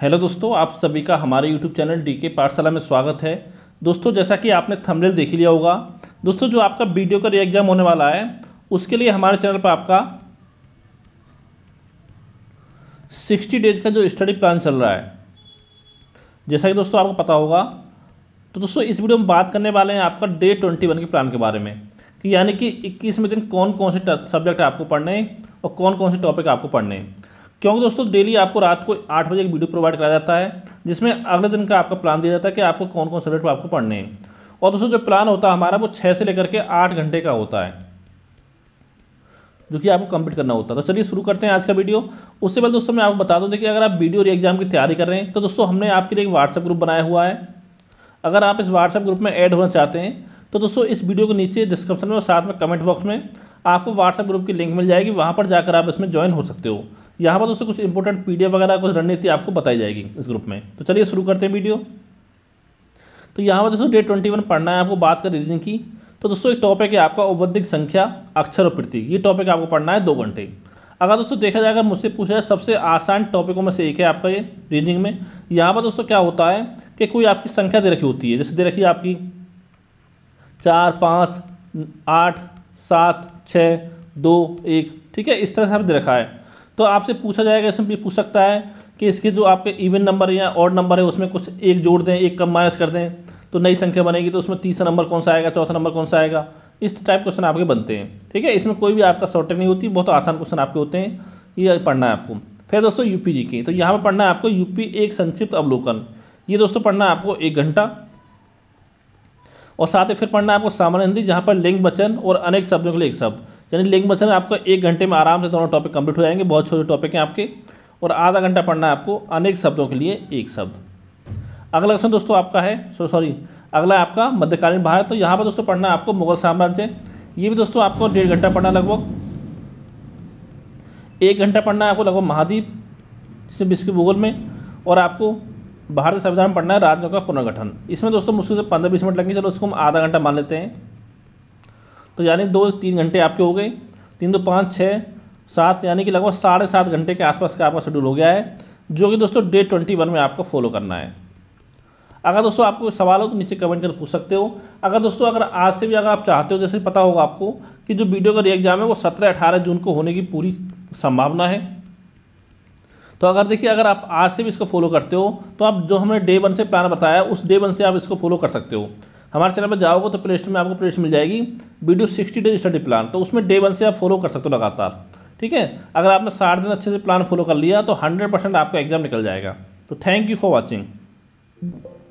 hello दोस्तों आप सभी का हमारे यूट्यूब चैनल डी के पाठशाला में स्वागत है दोस्तों जैसा कि आपने थंबनेल देख लिया होगा दोस्तों जो आपका वीडियो का री एग्ज़ाम होने वाला है उसके लिए हमारे चैनल पर आपका सिक्सटी डेज का जो स्टडी प्लान चल रहा है जैसा कि दोस्तों आपको पता होगा तो दोस्तों इस वीडियो में बात करने वाले हैं आपका डे ट्वेंटी वन के प्लान के बारे में कि यानी कि इक्कीसवें दिन कौन कौन से सब्जेक्ट आपको पढ़ने हैं और कौन कौन से टॉपिक आपको पढ़ने हैं क्योंकि दोस्तों डेली आपको रात को आठ बजे एक वीडियो प्रोवाइड कराया जाता है जिसमें अगले दिन का आपका प्लान दिया जाता है कि आपको कौन कौन सब्जेक्ट आपको पढ़ने हैं और दोस्तों जो प्लान होता है हमारा वो छः से लेकर के आठ घंटे का होता है जो कि आपको कंप्लीट करना होता है तो चलिए शुरू करते हैं आज का वीडियो उससे पहले दोस्तों मैं आपको बता दूं देखिए अगर आप वीडियो और एग्जाम की तैयारी कर रहे हैं तो दोस्तों हमने आपके लिए एक व्हाट्सएप ग्रुप बनाया हुआ है अगर आप इस व्हाट्सएप ग्रुप में ऐड होना चाहते हैं तो दोस्तों इस वीडियो के नीचे डिस्क्रिप्शन में और साथ में कमेंट बॉक्स में आपको व्हाट्सएप ग्रुप की लिंक मिल जाएगी वहाँ पर जाकर आप इसमें ज्वाइन हो सकते हो यहाँ पर दोस्तों कुछ इंपॉर्टेंट पीडीएफ वगैरह कुछ रणनीति आपको बताई जाएगी इस ग्रुप में तो चलिए शुरू करते हैं वीडियो तो यहाँ पर दोस्तों डेट ट्वेंटी वन पढ़ना है आपको बात कर रीजन की तो दोस्तों एक टॉपिक है आपका औबद्धिक संख्या अक्षर और प्रतीक ये टॉपिक आपको पढ़ना है दो घंटे अगर दोस्तों देखा जाए अगर मुझसे पूछा जाए सबसे आसान टॉपिकों में से एक है आपका ये रीजनिंग में यहाँ पर दोस्तों क्या होता है कि कोई आपकी संख्या दे रखी होती है जैसे दे रखी है आपकी चार पाँच आठ सात छः दो एक ठीक है इस तरह से आप दे रखा है तो आपसे पूछा जाएगा इसमें भी पूछ सकता है कि इसके जो आपके इवन नंबर या ऑड नंबर है उसमें कुछ एक जोड़ दें एक कम माइनस कर दें तो नई संख्या बनेगी तो उसमें तीसरा नंबर कौन सा आएगा चौथा नंबर कौन सा आएगा इस टाइप क्वेश्चन आपके बनते हैं ठीक है इसमें कोई भी आपका शॉर्टेज नहीं होती बहुत आसान क्वेश्चन आपके होते हैं ये पढ़ना है आपको फिर दोस्तों यूपी जी के तो यहाँ पर पढ़ना है आपको यूपी एक संक्षिप्त अवलोकन ये दोस्तों पढ़ना है आपको एक घंटा और साथ ही फिर पढ़ना है आपको सामान्य हिंदी जहाँ पर लिंग वचन और अनेक शब्दों के लिए एक शब्द यानी लिंक मसल आपका एक घंटे में आराम से दोनों टॉपिक कंप्लीट हो जाएंगे बहुत छोटे टॉपिक हैं आपके और आधा घंटा पढ़ना है आपको अनेक शब्दों के लिए एक शब्द अगला क्वेश्चन दोस्तों आपका है सो सॉरी अगला आपका मध्यकालीन भारत तो यहाँ पर दोस्तों पढ़ना है आपको मुगल साम्राज्य ये भी दोस्तों आपको डेढ़ घंटा पढ़ना लगभग एक घंटा पढ़ना है आपको लगभग महाद्वीप जिसमें विश्व भूगोल में और आपको भारतीय संविधान पढ़ना है राज्यों का पुनर्गठन इसमें दोस्तों मुश्किल से पंद्रह बीस मिनट लगेंगे चलो उसको हम आधा घंटा मान लेते हैं तो यानी दो तीन घंटे आपके हो गए तीन दो पाँच छः सात यानी कि लगभग साढ़े सात घंटे के आसपास का आपका शेड्यूल हो गया है जो कि दोस्तों डे ट्वेंटी वन में आपको फॉलो करना है अगर दोस्तों आपको सवाल हो तो नीचे कमेंट कर पूछ सकते हो अगर दोस्तों अगर आज से भी अगर आप चाहते हो जैसे पता होगा आपको कि जो वीडियो का री एग्ज़ाम है वो सत्रह अठारह जून को होने की पूरी संभावना है तो अगर देखिए अगर आप आज से भी इसको फॉलो करते हो तो आप जो हमने डे वन से प्लान बताया उस डे वन से आप इसको फॉलो कर सकते हो हमारे चैनल पर जाओगे तो प्ले स्टोर में आपको प्लेस्ट मिल जाएगी video sixty days study plan तो उसमें डे वन से आप फॉलो कर सकते हो लगातार ठीक है अगर आपने साठ दिन अच्छे से प्लान फॉलो कर लिया तो हंड्रेड परसेंट आपका एग्जाम निकल जाएगा तो थैंक यू फॉर वॉचिंग